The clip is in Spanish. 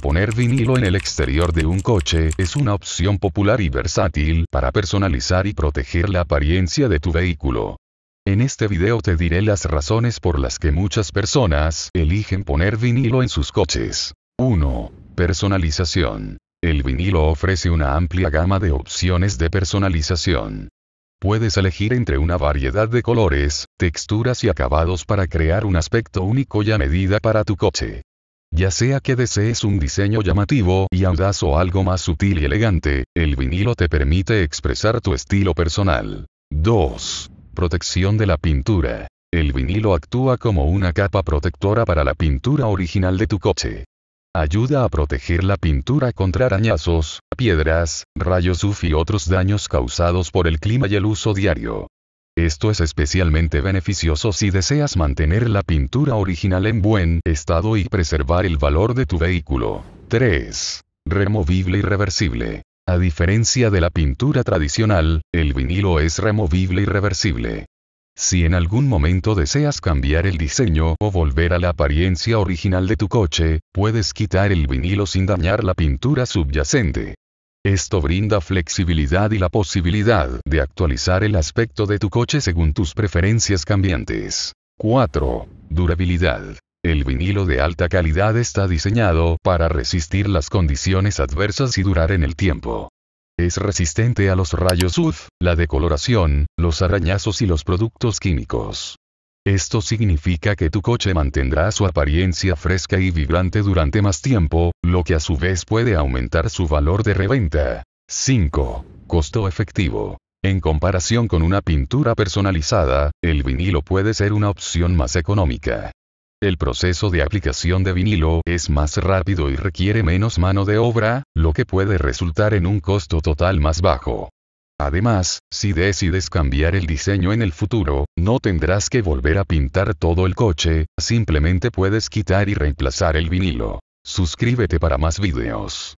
Poner vinilo en el exterior de un coche es una opción popular y versátil para personalizar y proteger la apariencia de tu vehículo. En este video te diré las razones por las que muchas personas eligen poner vinilo en sus coches. 1. Personalización. El vinilo ofrece una amplia gama de opciones de personalización. Puedes elegir entre una variedad de colores, texturas y acabados para crear un aspecto único y a medida para tu coche. Ya sea que desees un diseño llamativo y audaz o algo más sutil y elegante, el vinilo te permite expresar tu estilo personal. 2. Protección de la pintura. El vinilo actúa como una capa protectora para la pintura original de tu coche. Ayuda a proteger la pintura contra arañazos, piedras, rayos UV y otros daños causados por el clima y el uso diario. Esto es especialmente beneficioso si deseas mantener la pintura original en buen estado y preservar el valor de tu vehículo. 3. Removible y reversible. A diferencia de la pintura tradicional, el vinilo es removible y reversible. Si en algún momento deseas cambiar el diseño o volver a la apariencia original de tu coche, puedes quitar el vinilo sin dañar la pintura subyacente. Esto brinda flexibilidad y la posibilidad de actualizar el aspecto de tu coche según tus preferencias cambiantes. 4. Durabilidad. El vinilo de alta calidad está diseñado para resistir las condiciones adversas y durar en el tiempo. Es resistente a los rayos UV, la decoloración, los arañazos y los productos químicos. Esto significa que tu coche mantendrá su apariencia fresca y vibrante durante más tiempo, lo que a su vez puede aumentar su valor de reventa. 5. Costo efectivo. En comparación con una pintura personalizada, el vinilo puede ser una opción más económica. El proceso de aplicación de vinilo es más rápido y requiere menos mano de obra, lo que puede resultar en un costo total más bajo. Además, si decides cambiar el diseño en el futuro, no tendrás que volver a pintar todo el coche, simplemente puedes quitar y reemplazar el vinilo. Suscríbete para más videos.